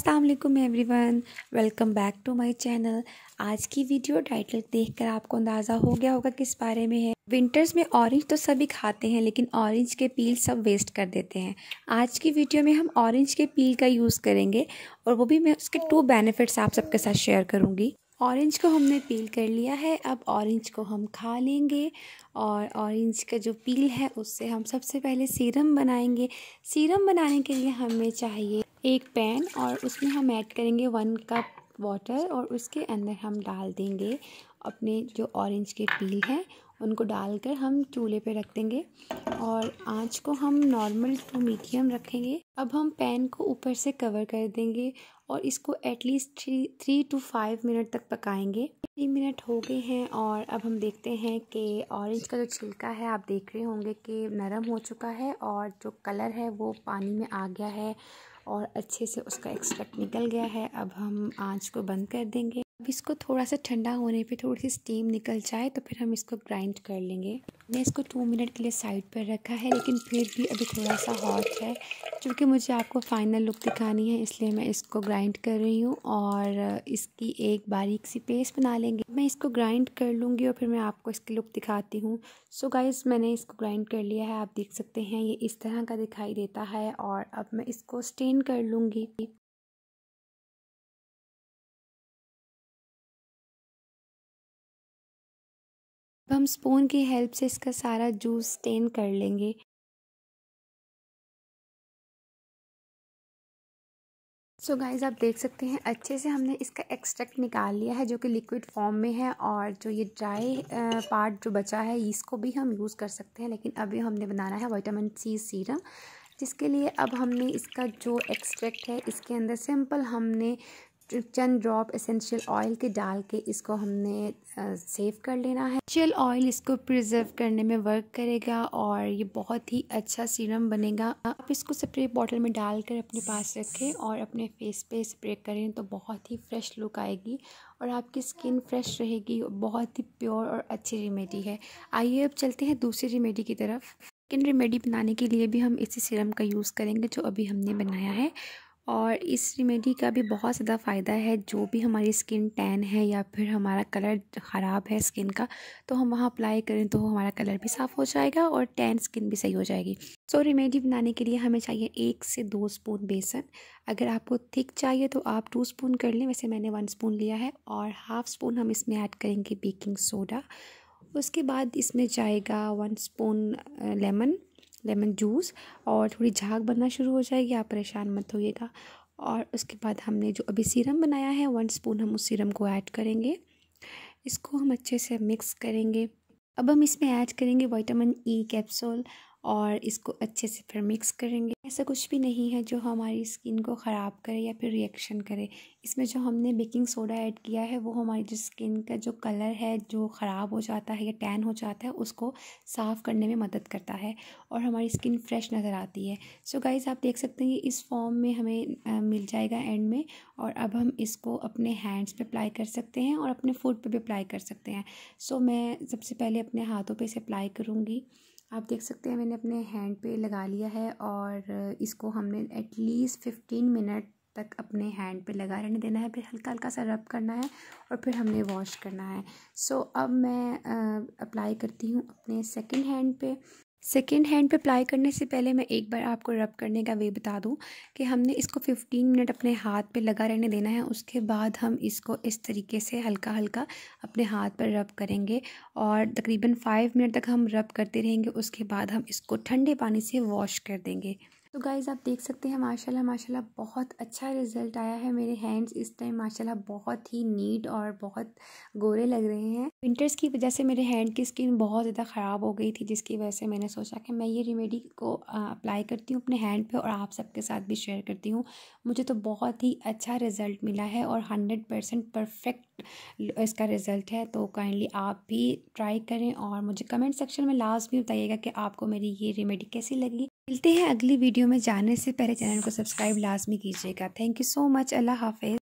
अस्सलाम everyone welcome back to my channel आज की वीडियो टाइटल देखकर आपको अंदाज़ा हो गया होगा किस बारे में है विंटर्स में ऑरेंज तो सभी खाते हैं लेकिन ऑरेंज के पील सब वेस्ट कर देते हैं आज की वीडियो में हम ऑरेंज के पील का यूज़ करेंगे और वो भी मैं उसके टू बेनिफिट्स आप सबके साथ शेयर करूँगी ऑरेंज को हमने पील कर लिया है अब ऑरेंज को हम खा लेंगे और ऑरेंज का जो पील है उससे हम सबसे पहले सीरम बनाएंगे सीरम बनाने के लिए हमें चाहिए एक पैन और उसमें हम ऐड करेंगे वन कप वाटर और उसके अंदर हम डाल देंगे अपने जो ऑरेंज के पील हैं उनको डालकर हम चूल्हे पे रख देंगे और आँच को हम नॉर्मल टू मीडियम रखेंगे अब हम पैन को ऊपर से कवर कर देंगे और इसको at least three three two five minute तक पकाएंगे थ्री मिनट हो गए हैं और अब हम देखते हैं कि ऑरेंज का जो छिलका है आप देख रहे होंगे कि नरम हो चुका है और जो कलर है वो पानी में आ गया है और अच्छे से उसका एक्सट्रैक्ट निकल गया है अब हम आँच को बंद कर देंगे अब इसको थोड़ा सा ठंडा होने पे थोड़ी सी स्टीम निकल जाए तो फिर हम इसको ग्राइंड कर लेंगे मैंने इसको टू मिनट के लिए साइड पर रखा है लेकिन फिर भी अभी थोड़ा सा हॉट है क्योंकि मुझे आपको फाइनल लुक दिखानी है इसलिए मैं इसको ग्राइंड कर रही हूँ और इसकी एक बारीक सी पेस्ट बना लेंगे मैं इसको ग्राइंड कर लूँगी और फिर मैं आपको इसकी लुक दिखाती हूँ सो गाइज मैंने इसको ग्राइंड कर लिया है आप देख सकते हैं ये इस तरह का दिखाई देता है और अब मैं इसको स्टेन कर लूँगी अब हम स्पून की हेल्प से इसका सारा जूस स्टेन कर लेंगे सो so गाइज़ आप देख सकते हैं अच्छे से हमने इसका एक्सट्रैक्ट निकाल लिया है जो कि लिक्विड फॉर्म में है और जो ये ड्राई पार्ट जो बचा है इसको भी हम यूज़ कर सकते हैं लेकिन अभी हमने बनाना है विटामिन सी सीरम जिसके लिए अब हमने इसका जो एक्सट्रैक्ट है इसके अंदर सिंपल हमने चंद ड्रॉप एसेंशियल ऑयल के डाल के इसको हमने सेव कर लेना है एसेंशियल ऑयल इसको प्रिजर्व करने में वर्क करेगा और ये बहुत ही अच्छा सीरम बनेगा आप इसको स्प्रे बॉटल में डालकर अपने पास रखें और अपने फेस पे स्प्रे करें तो बहुत ही फ्रेश लुक आएगी और आपकी स्किन फ्रेश रहेगी बहुत ही प्योर और अच्छी रेमेडी है आइए अब चलते हैं दूसरी रेमेडी की तरफ स्किन रेमेडी बनाने के लिए भी हम इसी सीरम का यूज़ करेंगे जो अभी हमने बनाया है और इस रेमेडी का भी बहुत ज़्यादा फ़ायदा है जो भी हमारी स्किन टैन है या फिर हमारा कलर ख़राब है स्किन का तो हम वहाँ अप्लाई करें तो हमारा कलर भी साफ़ हो जाएगा और टैन स्किन भी सही हो जाएगी सो so, रेमेडी बनाने के लिए हमें चाहिए एक से दो स्पून बेसन अगर आपको थिक चाहिए तो आप टू स्पून कर लें वैसे मैंने वन स्पून लिया है और हाफ़ स्पून हम इसमें ऐड करेंगे बेकिंग सोडा उसके बाद इसमें जाएगा one spoon lemon lemon juice और थोड़ी झाग बनना शुरू हो जाएगी आप परेशान मत होइएगा और उसके बाद हमने जो अभी सीरम बनाया है वन स्पून हम उस सीरम को ऐड करेंगे इसको हम अच्छे से मिक्स करेंगे अब हम इसमें ऐड करेंगे विटामिन ई e कैप्सूल और इसको अच्छे से फिर मिक्स करेंगे ऐसा कुछ भी नहीं है जो हमारी स्किन को ख़राब करे या फिर रिएक्शन करे इसमें जो हमने बेकिंग सोडा ऐड किया है वो हमारी जो स्किन का जो कलर है जो ख़राब हो जाता है या टैन हो जाता है उसको साफ़ करने में मदद करता है और हमारी स्किन फ्रेश नज़र आती है सो so गाइज़ आप देख सकते हैं इस फॉर्म में हमें आ, मिल जाएगा एंड में और अब हम इसको अपने हैंड्स पर अप्लाई कर सकते हैं और अपने फूड पर भी अप्लाई कर सकते हैं सो so मैं सबसे पहले अपने हाथों पर इसे अप्लाई करूँगी आप देख सकते हैं मैंने अपने हैंड पे लगा लिया है और इसको हमने एटलीस्ट फिफ्टीन मिनट तक अपने हैंड पे लगा रहने देना है फिर हल्का हल्का सा रब करना है और फिर हमने वॉश करना है सो so, अब मैं अप्लाई करती हूँ अपने सेकंड हैंड पे सेकेंड हैंड पे अप्लाई करने से पहले मैं एक बार आपको रब करने का वे बता दूं कि हमने इसको 15 मिनट अपने हाथ पे लगा रहने देना है उसके बाद हम इसको इस तरीके से हल्का हल्का अपने हाथ पर रब करेंगे और तकरीबन 5 मिनट तक हम रब करते रहेंगे उसके बाद हम इसको ठंडे पानी से वॉश कर देंगे तो गाइज़ आप देख सकते हैं माशाल्लाह माशाल्लाह बहुत अच्छा रिज़ल्ट आया है मेरे हैंड्स इस टाइम माशाल्लाह बहुत ही नीट और बहुत गोरे लग रहे हैं विंटर्स की वजह से मेरे हैंड की स्किन बहुत ज़्यादा ख़राब हो गई थी जिसकी वजह से मैंने सोचा कि मैं ये रेमेडी को अप्लाई करती हूँ अपने हैंड पर और आप सबके साथ भी शेयर करती हूँ मुझे तो बहुत ही अच्छा रिज़ल्ट मिला है और हंड्रेड परसेंट परफेक्ट इसका रिज़ल्ट है तो काइंडली आप भी ट्राई करें और मुझे कमेंट सेक्शन में लास्ट भी बताइएगा कि आपको मेरी ये रेमेडी कैसी लगी मिलते हैं अगली वीडियो में जाने से पहले चैनल को सब्सक्राइब लाजमी कीजिएगा थैंक यू सो मच अल्लाह हाफिज़